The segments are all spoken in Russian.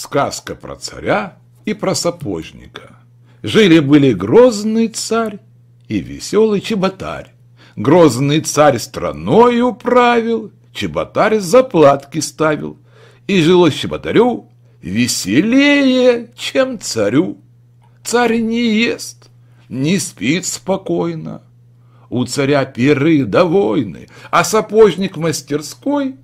сказка про царя и про сапожника. Жили-были грозный царь и веселый чеботарь. Грозный царь страной управил, чеботарь заплатки ставил. И жилось чеботарю веселее, чем царю. Царь не ест, не спит спокойно. У царя перы довольны, а сапожник мастерской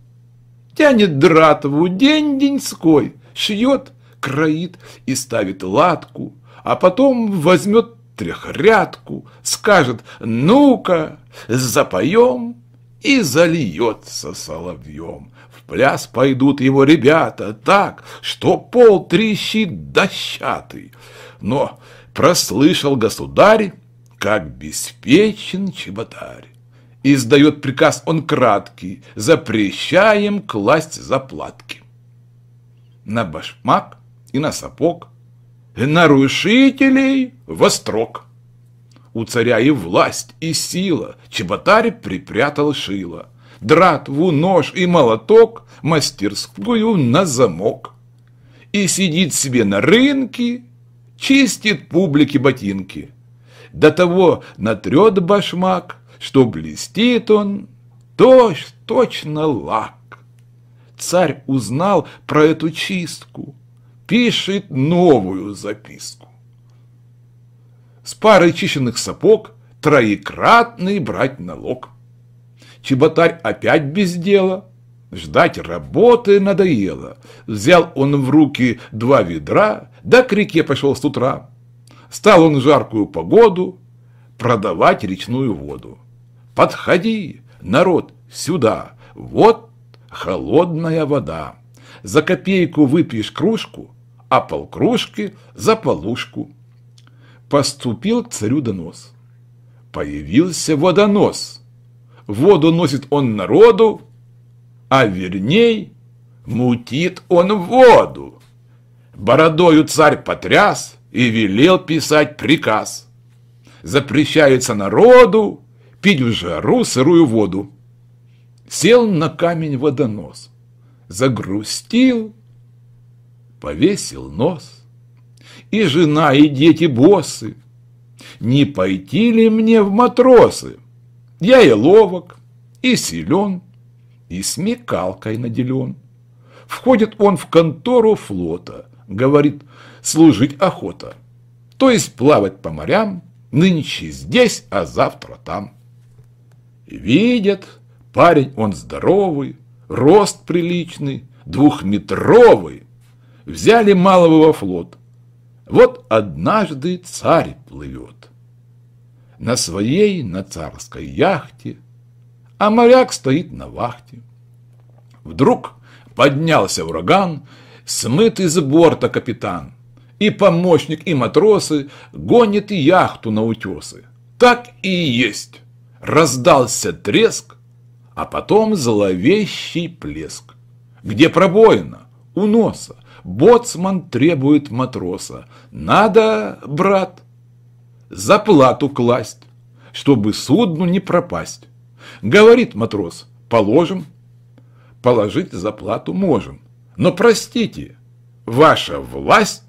тянет дратву день деньской – шьет, кроит и ставит латку, а потом возьмет трехрядку, скажет «ну-ка, запоем» и зальется соловьем. В пляс пойдут его ребята так, что пол трещит дощатый. Но прослышал государь, как беспечен чеботарь. Издает приказ он краткий, запрещаем класть заплатки на башмак и на сапог, нарушителей во строк. У царя и власть, и сила, чеботарь припрятал шило, дратву, нож и молоток, мастерскую на замок. И сидит себе на рынке, чистит публике ботинки. До того натрет башмак, что блестит он, точь точно лак царь узнал про эту чистку, пишет новую записку. С парой чищенных сапог троекратный брать налог. Чеботарь опять без дела, ждать работы надоело. Взял он в руки два ведра, да к реке пошел с утра. Стал он жаркую погоду продавать речную воду. Подходи, народ, сюда, вот холодная вода. За копейку выпьешь кружку, а полкружки за полушку. Поступил к царю донос. Появился водонос. Воду носит он народу, а верней мутит он воду. Бородою царь потряс и велел писать приказ. Запрещается народу пить в жару сырую воду. Сел на камень водонос, загрустил, повесил нос. И жена, и дети босы, не пойти ли мне в матросы? Я и ловок, и силен, и смекалкой наделен. Входит он в контору флота, говорит, служить охота, то есть плавать по морям, нынче здесь, а завтра там. Видят, Парень он здоровый, рост приличный, двухметровый. Взяли малого во флот. Вот однажды царь плывет. На своей, на царской яхте, а моряк стоит на вахте. Вдруг поднялся ураган, смытый с борта капитан. И помощник, и матросы гонят яхту на утесы. Так и есть. Раздался треск, а потом зловещий плеск. Где пробоина? У носа. Боцман требует матроса. Надо, брат, заплату класть, чтобы судну не пропасть. Говорит матрос, положим. Положить заплату можем. Но простите, ваша власть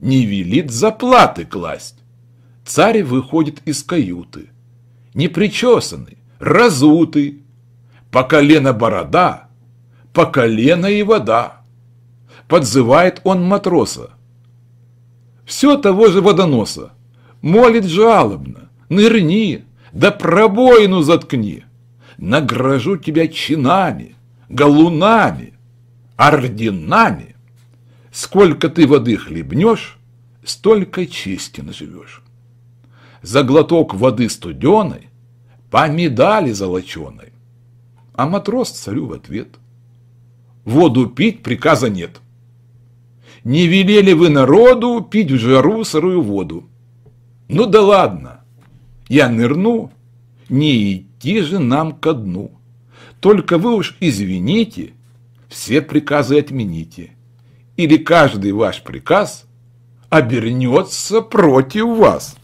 не велит заплаты класть. Царь выходит из каюты, непричесанный, разутый, по колено борода, по колено и вода. Подзывает он матроса. Все того же водоноса. Молит жалобно, нырни, да пробоину заткни. Награжу тебя чинами, галунами, орденами. Сколько ты воды хлебнешь, столько честен живешь. За глоток воды студеной, по медали золоченой, а матрос царю в ответ. Воду пить приказа нет. Не велели вы народу пить в жару сырую воду. Ну да ладно, я нырну, не идти же нам ко дну. Только вы уж извините, все приказы отмените. Или каждый ваш приказ обернется против вас.